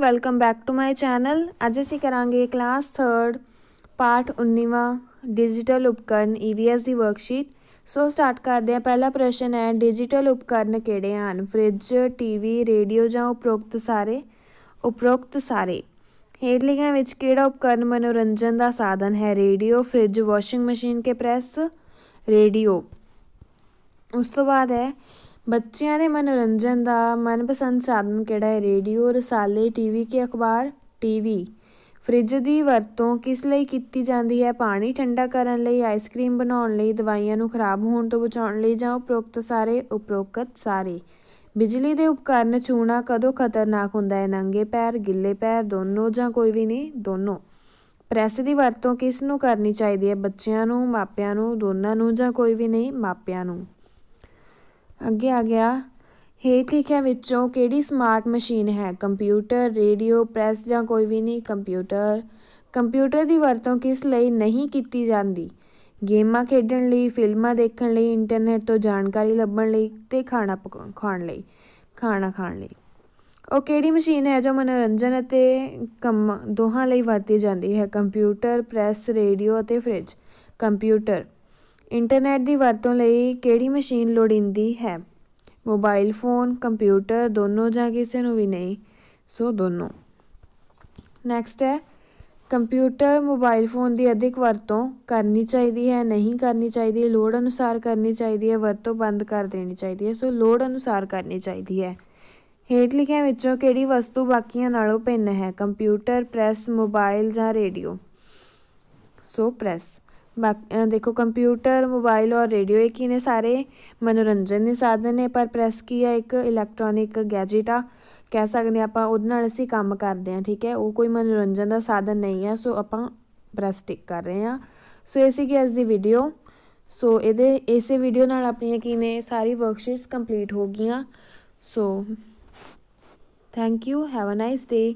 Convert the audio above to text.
welcome back to my channel ਅੱਜ ਅਸੀਂ ਕਰਾਂਗੇ ਕਲਾਸ 3 ਪਾਰਟ 19ਵਾਂ ਡਿਜੀਟਲ ਉਪਕਰਨ EVS ਦੀ ਵਰਕਸ਼ੀਟ ਸੋ ਸਟਾਰਟ ਕਰਦੇ ਹਾਂ ਪਹਿਲਾ ਪ੍ਰਸ਼ਨ ਹੈ ਡਿਜੀਟਲ ਉਪਕਰਨ ਕਿਹੜੇ ਹਨ ਫ੍ਰਿਜ ਟੀਵੀ ਰੇਡੀਓ ਜਾਂ ਉਪਰੋਕਤ ਸਾਰੇ ਉਪਰੋਕਤ ਸਾਰੇ ਹੇਠ ਲਿਖਿਆਂ ਵਿੱਚ ਕਿਹੜਾ ਉਪਕਰਨ ਮਨੋਰੰਜਨ ਦਾ ਸਾਧਨ ਹੈ ਰੇਡੀਓ ਫ੍ਰਿਜ ਵਾਸ਼ਿੰਗ ਮਸ਼ੀਨ ਕੇ ਪ੍ਰੈਸ ਰੇਡੀਓ ਉਸ ਤੋਂ ਬਾਅਦ ਹੈ ਬੱਚਿਆਂ ਦੇ ਮਨੋਰੰਜਨ ਦਾ ਮਨਪਸੰਦ ਸਾਧਨ ਕਿਹੜਾ ਹੈ ਰੇਡੀਓ ਰਸਾਲੇ ਟੀਵੀ ਕੇ ਅਖਬਾਰ ਟੀਵੀ ਫ੍ਰਿਜ ਦੀ ਵਰਤੋਂ ਕਿਸ ਲਈ ਕੀਤੀ ਜਾਂਦੀ ਹੈ ਪਾਣੀ ਠੰਡਾ ਕਰਨ ਲਈ ਆਈਸਕ੍ਰੀਮ ਬਣਾਉਣ ਲਈ ਦਵਾਈਆਂ ਨੂੰ ਖਰਾਬ ਹੋਣ ਤੋਂ ਬਚਾਉਣ ਲਈ ਜਾਂ ਉਪਰੋਕਤ ਸਾਰੇ ਉਪਰੋਕਤ ਸਾਰੇ ਬਿਜਲੀ ਦੇ ਉਪਕਰਨ ਚੂਣਾ ਕਦੋਂ ਖਤਰਨਾਕ ਹੁੰਦਾ ਹੈ ਨੰਗੇ ਪੈਰ ਗਿੱਲੇ ਪੈਰ ਦੋਨੋਂ ਜਾਂ ਕੋਈ ਵੀ ਨਹੀਂ ਦੋਨੋਂ ਪ੍ਰੈਸ ਦੀ ਵਰਤੋਂ ਕਿਸ ਨੂੰ ਕਰਨੀ ਚਾਹੀਦੀ ਹੈ ਬੱਚਿਆਂ ਨੂੰ ਮਾਪਿਆਂ ਨੂੰ ਦੋਨਾਂ ਨੂੰ ਜਾਂ ਕੋਈ ਵੀ ਨਹੀਂ ਮਾਪਿਆਂ ਨੂੰ ਅੱਗੇ ਆ ਗਿਆ ਹੇਠ ਲਿਖਿਆ ਵਿੱਚੋਂ ਕਿਹੜੀ ਸਮਾਰਟ ਮਸ਼ੀਨ ਹੈ ਕੰਪਿਊਟਰ ਰੇਡੀਓ ਪ੍ਰੈਸ ਜਾਂ ਕੋਈ ਵੀ ਨਹੀਂ ਕੰਪਿਊਟਰ ਕੰਪਿਊਟਰ ਦੀ ਵਰਤੋਂ ਕਿਸ ਲਈ ਨਹੀਂ ਕੀਤੀ ਜਾਂਦੀ ਗੇਮਾਂ ਖੇਡਣ ਲਈ ਫਿਲਮਾਂ ਦੇਖਣ ਲਈ ਇੰਟਰਨੈਟ ਤੋਂ ਜਾਣਕਾਰੀ ਲੱਭਣ ਲਈ ਤੇ ਖਾਣਾ ਖਾਣ ਲਈ ਖਾਣਾ ਖਾਣ ਲਈ ਉਹ ਕਿਹੜੀ ਮਸ਼ੀਨ ਹੈ ਜੋ ਮਨੋਰੰਜਨ ਅਤੇ ਕੰਮ ਦੋਹਾਂ ਲਈ ਵਰਤੀ ਜਾਂਦੀ ਹੈ ਕੰਪਿਊਟਰ ਪ੍ਰੈਸ ਰੇਡੀਓ ਅਤੇ ਫ੍ਰਿਜ ਕੰਪਿਊਟਰ ਇੰਟਰਨੈਟ ਦੀ ਵਰਤੋਂ ਲਈ ਕਿਹੜੀ ਮਸ਼ੀਨ ਲੋੜੀਂਦੀ ਹੈ ਮੋਬਾਈਲ ਫੋਨ ਕੰਪਿਊਟਰ ਦੋਨੋਂ ਜਾਂ ਕਿਸੇ ਨੂੰ ਵੀ ਨਹੀਂ ਸੋ ਦੋਨੋਂ ਨੈਕਸਟ ਹੈ ਕੰਪਿਊਟਰ ਮੋਬਾਈਲ ਫੋਨ ਦੀ ਅਧਿਕ ਵਰਤੋਂ ਕਰਨੀ ਚਾਹੀਦੀ ਹੈ ਨਹੀਂ ਕਰਨੀ ਚਾਹੀਦੀ ਲੋੜ ਅਨੁਸਾਰ ਕਰਨੀ ਚਾਹੀਦੀ ਹੈ ਵਰਤੋਂ ਬੰਦ ਕਰ ਦੇਣੀ ਚਾਹੀਦੀ ਹੈ ਸੋ ਲੋੜ ਅਨੁਸਾਰ ਕਰਨੀ ਚਾਹੀਦੀ ਹੈ ਹੇਠ ਲਿਖਿਆਂ ਵਿੱਚੋਂ ਕਿਹੜੀ ਵਸਤੂ ਬਾਕੀਆਂ ਨਾਲੋਂ ਭਿੰਨ ਹੈ ਕੰਪਿਊਟਰ ਪ੍ਰੈਸ ਮੋਬਾਈਲ ਜਾਂ ਰੇਡੀਓ ਸੋ ਪ੍ਰੈਸ ਬਾਕੀ ਦੇਖੋ ਕੰਪਿਊਟਰ ਮੋਬਾਈਲ ਔਰ ਰੇਡੀਓ ਇਹ ਕੀ ਨੇ ਸਾਰੇ ਮਨੋਰੰਜਨ ਦੇ ਸਾਧਨ ਨੇ ਪਰ ਪ੍ਰੈਸ ਕੀ ਹੈ ਇੱਕ ਇਲੈਕਟ੍ਰੋਨਿਕ ਗੈਜਟ ਆ ਕਹਿ ਸਕਦੇ ਆਪਾਂ ਉਹਦੇ ਨਾਲ ਅਸੀਂ ਕੰਮ ਕਰਦੇ ਆ ਠੀਕ ਹੈ ਉਹ ਕੋਈ ਮਨੋਰੰਜਨ ਦਾ ਸਾਧਨ ਨਹੀਂ ਹੈ ਸੋ ਆਪਾਂ ਪ੍ਰੈਸ ਟਿਕ ਕਰ ਰਹੇ ਆ ਸੋ ਇਹ ਸੀ ਕਿ ਅੱਜ ਦੀ ਵੀਡੀਓ ਸੋ ਇਹਦੇ ਇਸੇ ਵੀਡੀਓ ਨਾਲ ਆਪਣੀਆਂ ਕੀ ਨੇ ਸਾਰੀ ਵਰਕਸ਼ੀਟਸ ਕੰਪਲੀਟ ਹੋ ਗਈਆਂ so thank you have a nice day